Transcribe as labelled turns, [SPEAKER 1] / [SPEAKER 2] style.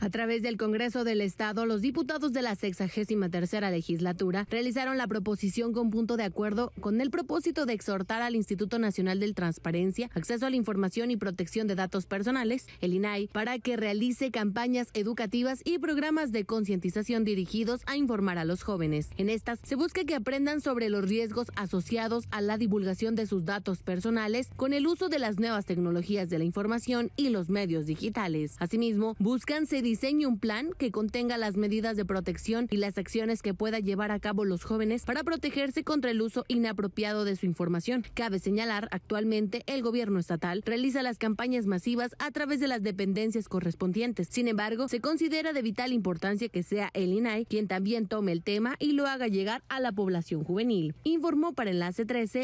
[SPEAKER 1] A través del Congreso del Estado, los diputados de la 63 legislatura realizaron la proposición con punto de acuerdo con el propósito de exhortar al Instituto Nacional de Transparencia, Acceso a la Información y Protección de Datos Personales, el INAI, para que realice campañas educativas y programas de concientización dirigidos a informar a los jóvenes. En estas se busca que aprendan sobre los riesgos asociados a la divulgación de sus datos personales con el uso de las nuevas tecnologías de la información y los medios digitales. Asimismo, buscan diseñe un plan que contenga las medidas de protección y las acciones que pueda llevar a cabo los jóvenes para protegerse contra el uso inapropiado de su información. Cabe señalar, actualmente el gobierno estatal realiza las campañas masivas a través de las dependencias correspondientes. Sin embargo, se considera de vital importancia que sea el INAI quien también tome el tema y lo haga llegar a la población juvenil. Informó para Enlace 13